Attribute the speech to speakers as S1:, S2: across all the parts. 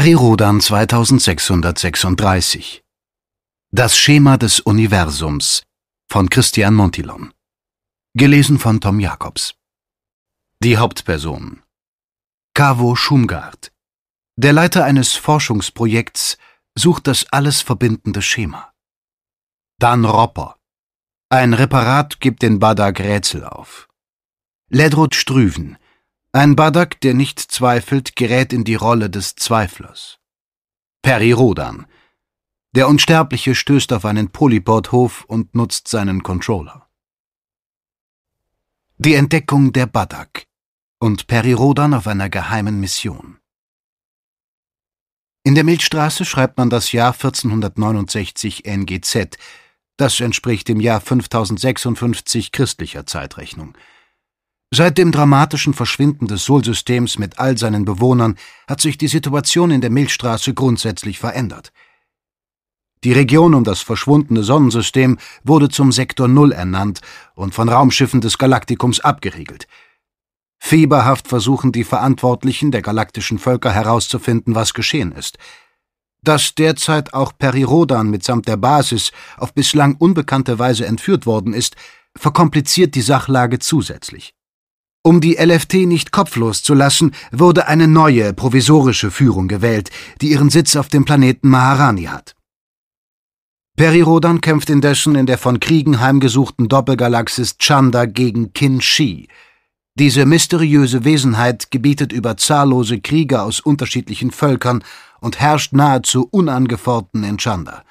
S1: Ferry Rodan 2636 Das Schema des Universums von Christian Montilon Gelesen von Tom Jacobs Die Hauptperson Kavo Schumgard Der Leiter eines Forschungsprojekts sucht das alles verbindende Schema. Dan Ropper Ein Reparat gibt den Badag Rätsel auf. Ledrod Strüven – ein Badak, der nicht zweifelt, gerät in die Rolle des Zweiflers. Peri Rodan. Der Unsterbliche stößt auf einen Polypodhof und nutzt seinen Controller. Die Entdeckung der Badak und Peri Rodan auf einer geheimen Mission. In der Milchstraße schreibt man das Jahr 1469 NGZ. Das entspricht dem Jahr 5056 christlicher Zeitrechnung. Seit dem dramatischen Verschwinden des Sol-Systems mit all seinen Bewohnern hat sich die Situation in der Milchstraße grundsätzlich verändert. Die Region um das verschwundene Sonnensystem wurde zum Sektor Null ernannt und von Raumschiffen des Galaktikums abgeriegelt. Fieberhaft versuchen die Verantwortlichen der galaktischen Völker herauszufinden, was geschehen ist. Dass derzeit auch Perirodan mitsamt der Basis auf bislang unbekannte Weise entführt worden ist, verkompliziert die Sachlage zusätzlich. Um die LFT nicht kopflos zu lassen, wurde eine neue provisorische Führung gewählt, die ihren Sitz auf dem Planeten Maharani hat. Perirodan kämpft indessen in der von Kriegen heimgesuchten Doppelgalaxis Chanda gegen Kin Shi. Diese mysteriöse Wesenheit gebietet über zahllose Krieger aus unterschiedlichen Völkern und herrscht nahezu unangefochten in Chanda.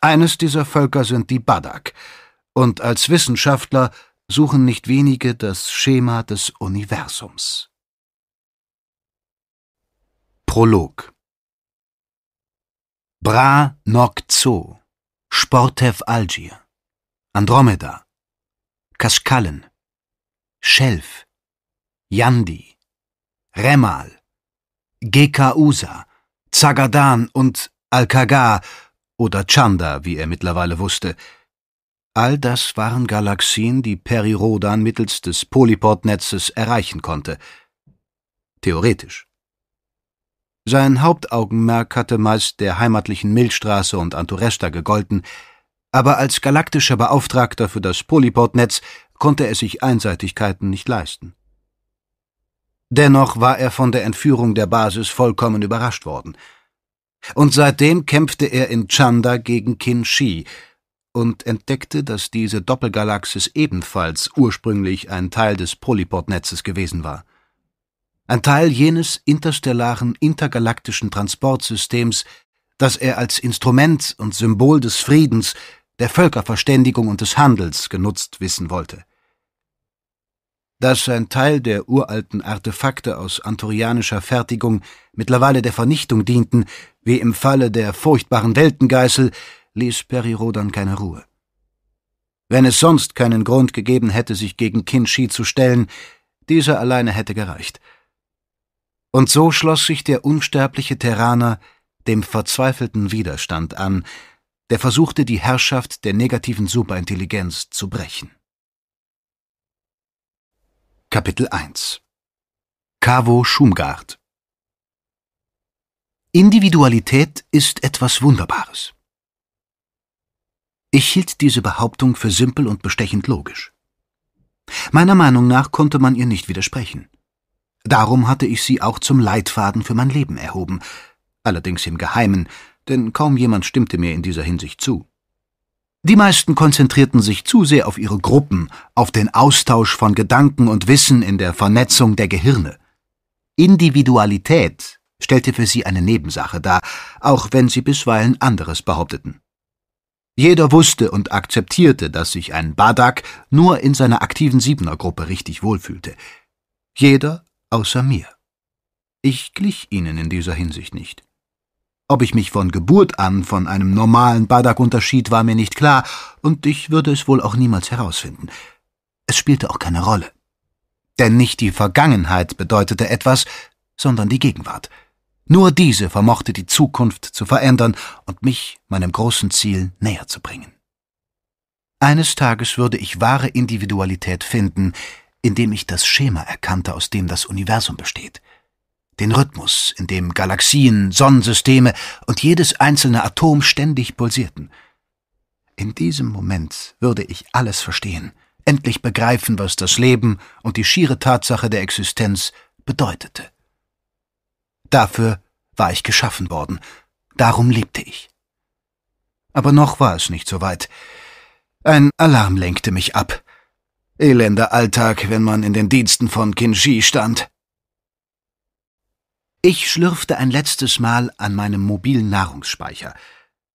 S1: Eines dieser Völker sind die Badak, und als Wissenschaftler suchen nicht wenige das Schema des Universums. Prolog Bra Nokzo, Sportev Algier, Andromeda, Kaskallen, Schelf, Yandi, Remal, Gekausa, Zagadan und Alkagar oder Chanda, wie er mittlerweile wusste, All das waren Galaxien, die Perirodan mittels des Polypod-Netzes erreichen konnte. Theoretisch. Sein Hauptaugenmerk hatte meist der heimatlichen Milchstraße und Antoresta gegolten, aber als galaktischer Beauftragter für das Polypod-Netz konnte er sich Einseitigkeiten nicht leisten. Dennoch war er von der Entführung der Basis vollkommen überrascht worden. Und seitdem kämpfte er in Chanda gegen Kin Shi, und entdeckte, dass diese Doppelgalaxis ebenfalls ursprünglich ein Teil des Polypod-Netzes gewesen war. Ein Teil jenes interstellaren intergalaktischen Transportsystems, das er als Instrument und Symbol des Friedens, der Völkerverständigung und des Handels genutzt wissen wollte. Dass ein Teil der uralten Artefakte aus antorianischer Fertigung mittlerweile der Vernichtung dienten, wie im Falle der furchtbaren Weltengeißel, ließ Periro dann keine Ruhe. Wenn es sonst keinen Grund gegeben hätte, sich gegen Kinshi zu stellen, dieser alleine hätte gereicht. Und so schloss sich der unsterbliche Terraner dem verzweifelten Widerstand an, der versuchte, die Herrschaft der negativen Superintelligenz zu brechen. Kapitel 1 Kavo Schumgard Individualität ist etwas Wunderbares. Ich hielt diese Behauptung für simpel und bestechend logisch. Meiner Meinung nach konnte man ihr nicht widersprechen. Darum hatte ich sie auch zum Leitfaden für mein Leben erhoben, allerdings im Geheimen, denn kaum jemand stimmte mir in dieser Hinsicht zu. Die meisten konzentrierten sich zu sehr auf ihre Gruppen, auf den Austausch von Gedanken und Wissen in der Vernetzung der Gehirne. Individualität stellte für sie eine Nebensache dar, auch wenn sie bisweilen anderes behaupteten. Jeder wusste und akzeptierte, dass sich ein Badak nur in seiner aktiven Siebenergruppe richtig wohlfühlte. Jeder außer mir. Ich glich ihnen in dieser Hinsicht nicht. Ob ich mich von Geburt an von einem normalen Badak unterschied, war mir nicht klar, und ich würde es wohl auch niemals herausfinden. Es spielte auch keine Rolle. Denn nicht die Vergangenheit bedeutete etwas, sondern die Gegenwart – nur diese vermochte die Zukunft zu verändern und mich meinem großen Ziel näher zu bringen. Eines Tages würde ich wahre Individualität finden, indem ich das Schema erkannte, aus dem das Universum besteht, den Rhythmus, in dem Galaxien, Sonnensysteme und jedes einzelne Atom ständig pulsierten. In diesem Moment würde ich alles verstehen, endlich begreifen, was das Leben und die schiere Tatsache der Existenz bedeutete. Dafür war ich geschaffen worden. Darum lebte ich. Aber noch war es nicht so weit. Ein Alarm lenkte mich ab. Elender Alltag, wenn man in den Diensten von Kinshi stand. Ich schlürfte ein letztes Mal an meinem mobilen Nahrungsspeicher.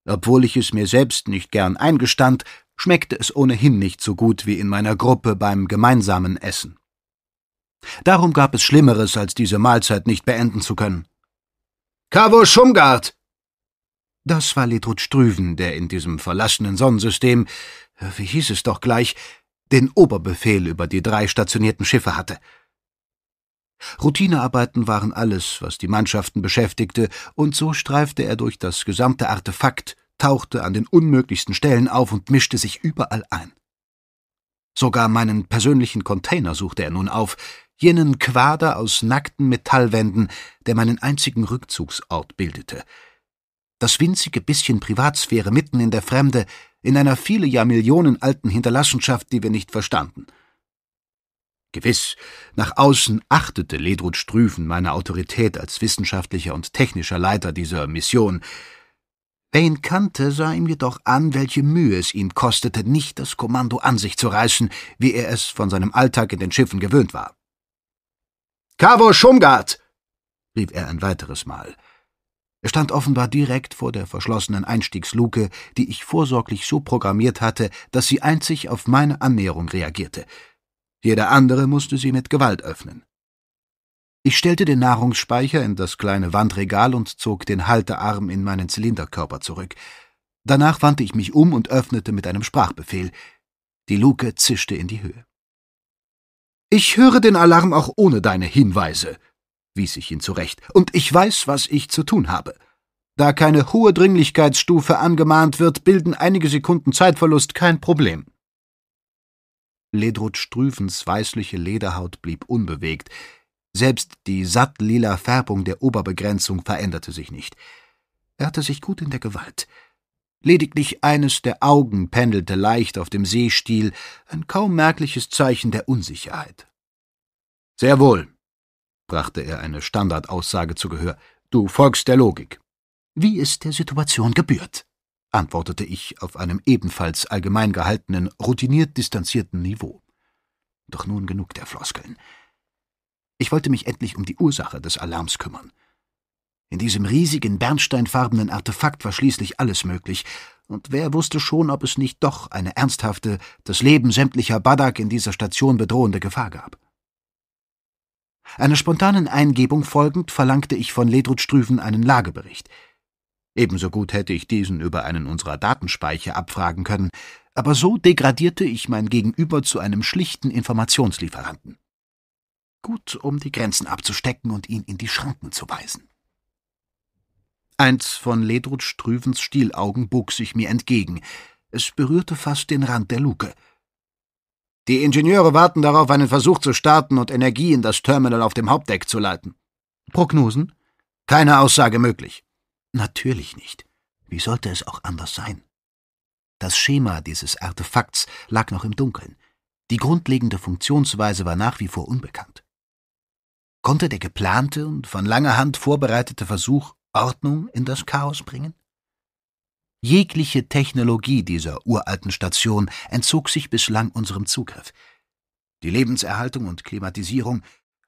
S1: Obwohl ich es mir selbst nicht gern eingestand, schmeckte es ohnehin nicht so gut wie in meiner Gruppe beim gemeinsamen Essen. Darum gab es Schlimmeres, als diese Mahlzeit nicht beenden zu können. Kavo Schumgard! Das war Letrud Strüven, der in diesem verlassenen Sonnensystem, äh, wie hieß es doch gleich, den Oberbefehl über die drei stationierten Schiffe hatte. Routinearbeiten waren alles, was die Mannschaften beschäftigte, und so streifte er durch das gesamte Artefakt, tauchte an den unmöglichsten Stellen auf und mischte sich überall ein. Sogar meinen persönlichen Container suchte er nun auf, jenen Quader aus nackten Metallwänden, der meinen einzigen Rückzugsort bildete. Das winzige bisschen Privatsphäre mitten in der Fremde, in einer viele Jahrmillionen alten Hinterlassenschaft, die wir nicht verstanden. Gewiss, nach außen achtete Ledrut Strüven meine Autorität als wissenschaftlicher und technischer Leiter dieser Mission. Wer ihn kannte, sah ihm jedoch an, welche Mühe es ihm kostete, nicht das Kommando an sich zu reißen, wie er es von seinem Alltag in den Schiffen gewöhnt war. Kavo Schumgart! rief er ein weiteres Mal. Er stand offenbar direkt vor der verschlossenen Einstiegsluke, die ich vorsorglich so programmiert hatte, dass sie einzig auf meine Annäherung reagierte. Jeder andere musste sie mit Gewalt öffnen. Ich stellte den Nahrungsspeicher in das kleine Wandregal und zog den Haltearm in meinen Zylinderkörper zurück. Danach wandte ich mich um und öffnete mit einem Sprachbefehl. Die Luke zischte in die Höhe. Ich höre den Alarm auch ohne deine Hinweise, wies ich ihn zurecht, und ich weiß, was ich zu tun habe. Da keine hohe Dringlichkeitsstufe angemahnt wird, bilden einige Sekunden Zeitverlust kein Problem. Ledrut Strüfens weißliche Lederhaut blieb unbewegt. Selbst die sattlila Färbung der Oberbegrenzung veränderte sich nicht. Er hatte sich gut in der Gewalt. Lediglich eines der Augen pendelte leicht auf dem Seestiel, ein kaum merkliches Zeichen der Unsicherheit. Sehr wohl, brachte er eine Standardaussage zu Gehör. Du folgst der Logik. Wie es der Situation gebührt, antwortete ich auf einem ebenfalls allgemein gehaltenen, routiniert distanzierten Niveau. Doch nun genug der Floskeln. Ich wollte mich endlich um die Ursache des Alarms kümmern. In diesem riesigen bernsteinfarbenen Artefakt war schließlich alles möglich, und wer wusste schon, ob es nicht doch eine ernsthafte, das Leben sämtlicher Badak in dieser Station bedrohende Gefahr gab. Einer spontanen Eingebung folgend verlangte ich von Ledrut Strüven einen Lagebericht. Ebenso gut hätte ich diesen über einen unserer Datenspeicher abfragen können, aber so degradierte ich mein Gegenüber zu einem schlichten Informationslieferanten. Gut, um die Grenzen abzustecken und ihn in die Schranken zu weisen. Eins von Ledrud Strüvens Stielaugen bog sich mir entgegen. Es berührte fast den Rand der Luke. Die Ingenieure warten darauf, einen Versuch zu starten und Energie in das Terminal auf dem Hauptdeck zu leiten. Prognosen? Keine Aussage möglich. Natürlich nicht. Wie sollte es auch anders sein? Das Schema dieses Artefakts lag noch im Dunkeln. Die grundlegende Funktionsweise war nach wie vor unbekannt. Konnte der geplante und von langer Hand vorbereitete Versuch Ordnung in das Chaos bringen? Jegliche Technologie dieser uralten Station entzog sich bislang unserem Zugriff. Die Lebenserhaltung und Klimatisierung,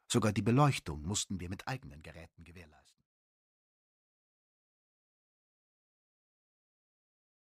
S1: sogar die Beleuchtung mussten wir mit eigenen Geräten gewährleisten.